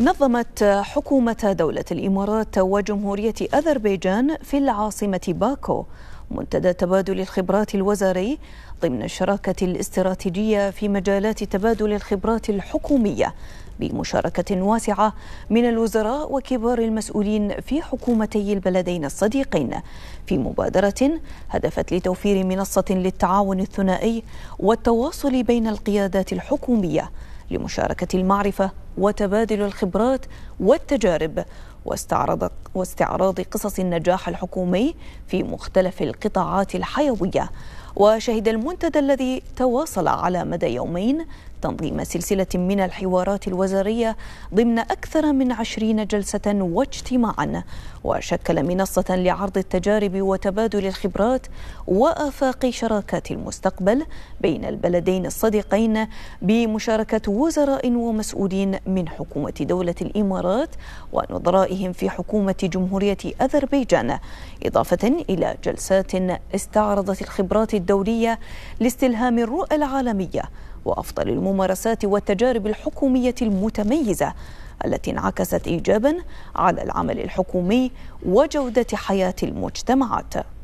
نظمت حكومة دولة الإمارات وجمهورية أذربيجان في العاصمة باكو منتدى تبادل الخبرات الوزاري ضمن الشراكة الاستراتيجية في مجالات تبادل الخبرات الحكومية بمشاركة واسعة من الوزراء وكبار المسؤولين في حكومتي البلدين الصديقين في مبادرة هدفت لتوفير منصة للتعاون الثنائي والتواصل بين القيادات الحكومية لمشاركة المعرفة وتبادل الخبرات والتجارب واستعرض واستعراض قصص النجاح الحكومي في مختلف القطاعات الحيويه وشهد المنتدى الذي تواصل على مدى يومين تنظيم سلسلة من الحوارات الوزارية ضمن أكثر من عشرين جلسة واجتماعا وشكل منصة لعرض التجارب وتبادل الخبرات وآفاق شراكات المستقبل بين البلدين الصديقين بمشاركة وزراء ومسؤولين من حكومة دولة الإمارات ونظرائهم في حكومة جمهورية أذربيجان إضافة إلى جلسات استعرضت الخبرات الدولية لاستلهام الرؤى العالمية وأفضل الممارسات والتجارب الحكومية المتميزة التي انعكست إيجابا على العمل الحكومي وجودة حياة المجتمعات